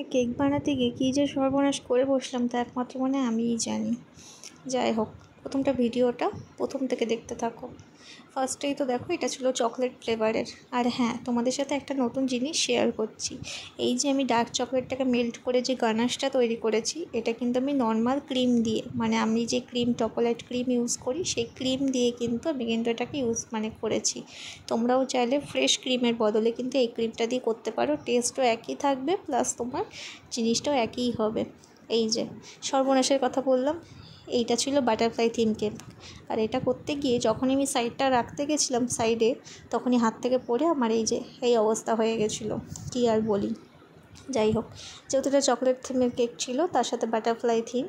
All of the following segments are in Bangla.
আজকে কেক বানাতে গিয়ে কী যে সর্বনাশ করে বসলাম তা একমাত্র মানে আমিই জানি যাই হোক প্রথমটা ভিডিওটা প্রথম থেকে দেখতে থাকো ফার্স্টেই তো দেখো এটা ছিল চকলেট ফ্লেভারের আর হ্যাঁ তোমাদের সাথে একটা নতুন জিনিস শেয়ার করছি এই যে আমি ডার্ক চকলেটটাকে মেল্ট করে যে গানাশটা তৈরি করেছি এটা কিন্তু আমি নর্মাল ক্রিম দিয়ে মানে আমি যে ক্রিম টপোলাইট ক্রিম ইউজ করি সেই ক্রিম দিয়ে কিন্তু আমি কিন্তু এটাকে ইউজ মানে করেছি তোমরাও চাইলে ফ্রেশ ক্রিমের বদলে কিন্তু এই ক্রিমটা দিয়ে করতে পারো টেস্টও একই থাকবে প্লাস তোমার জিনিসটাও একই হবে এই যে সর্বনাশের কথা বললাম এইটা ছিল বাটারফ্লাই থিম কেক আর এটা করতে গিয়ে যখনই আমি সাইডটা রাখতে গেছিলাম সাইডে তখনই হাত থেকে পড়ে আমার এই যে এই অবস্থা হয়ে গেছিলো কী আর বলি যাই হোক যেহেতু এটা চকলেট থিমের কেক ছিল তার সাথে বাটারফ্লাই থিম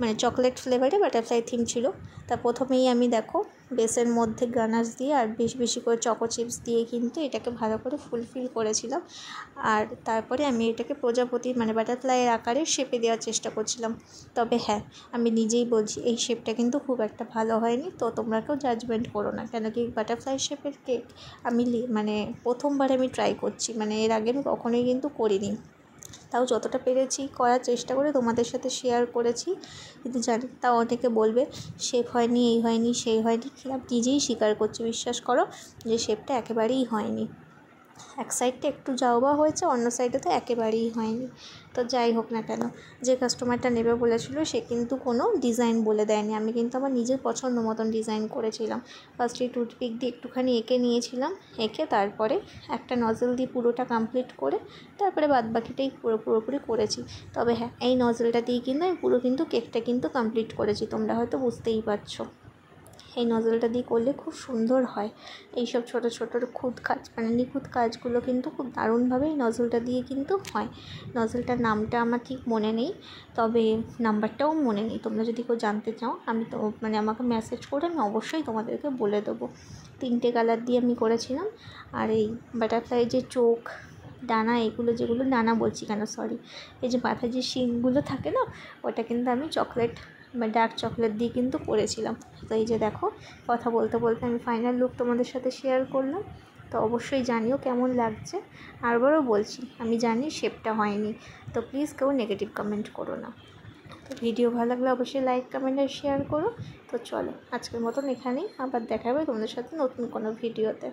মানে চকলেট ফ্লেভারে বাটারফ্লাই থিম ছিল তা প্রথমেই আমি দেখো বেসের মধ্যে গানাস দিয়ে আর বেশি বেশি করে চকো চিপস দিয়ে কিন্তু এটাকে ভালো করে ফুলফিল করেছিলাম আর তারপরে আমি এটাকে প্রজাপতি মানে বাটারফ্লাইয়ের আকারে শেপে দেওয়ার চেষ্টা করছিলাম তবে হ্যাঁ আমি নিজেই বলছি এই শেপটা কিন্তু খুব একটা ভালো হয়নি তো তোমরা কেউ জাজমেন্ট করো না কেন কি বাটারফ্লাই শেপের কেক আমি মানে প্রথমবার আমি ট্রাই করছি মানে এর আগে আমি কখনোই কিন্তু করিনি তাও যতটা পেরেছি করার চেষ্টা করে তোমাদের সাথে শেয়ার করেছি কিন্তু জানি তাও অনেকে বলবে শেপ হয়নি এই হয়নি সেই হয়নি আমি নিজেই স্বীকার করছি বিশ্বাস করো যে শেপটা একেবারেই হয়নি এক সাইডটা একটু যাওবা হয়েছে অন্য সাইডে তো একেবারেই হয়নি তো যাই হোক না কেন যে কাস্টমারটা নেবে বলেছিল সে কিন্তু কোনো ডিজাইন বলে দেয়নি আমি কিন্তু আমার নিজের পছন্দ মতন ডিজাইন করেছিলাম ফার্স্টে টুথপিক দিয়ে একটুখানি এঁকে নিয়েছিলাম এঁকে তারপরে একটা নজল দিয়ে পুরোটা কমপ্লিট করে তারপরে বাদবাকিটাই পুরো পুরোপুরি করেছি তবে হ্যাঁ এই নজলটা দিয়ে কিন্তু আমি পুরো কিন্তু কেকটা কিন্তু কমপ্লিট করেছি তোমরা হয়তো বুঝতেই পারছো এই নজলটা দিয়ে করলে খুব সুন্দর হয় এই সব ছোটো ছোটো খুদ কাজ মানে নিখুঁত কাজগুলো কিন্তু খুব দারুণভাবে এই নজলটা দিয়ে কিন্তু হয় নজলটার নামটা আমার ঠিক মনে নেই তবে নাম্বারটাও মনে নেই তোমরা যদি কেউ জানতে চাও আমি তো মানে আমাকে মেসেজ করে আমি অবশ্যই তোমাদেরকে বলে দেবো তিনটে কালার দিয়ে আমি করেছিলাম আর এই বাটারফ্লাই যে চোখ ডানা এগুলো যেগুলো ডানা বলছি কেন সরি এই যে মাথায় যে শিংগুলো থাকে না ওটা কিন্তু আমি চকলেট বা ডার্ক চকলেট দিয়ে কিন্তু করেছিলাম তো এই যে দেখো কথা বলতে বলতে আমি ফাইনাল লুক তোমাদের সাথে শেয়ার করলাম তো অবশ্যই জানিও কেমন লাগছে আরবারও বলছি আমি জানি শেপটা হয়নি তো প্লিজ কেউ নেগেটিভ কমেন্ট করো না তো ভিডিও ভালো লাগলে অবশ্যই লাইক কমেন্ট আর শেয়ার করো তো চলো আজকের মতন এখানেই আবার দেখাবে তোমাদের সাথে নতুন কোনো ভিডিওতে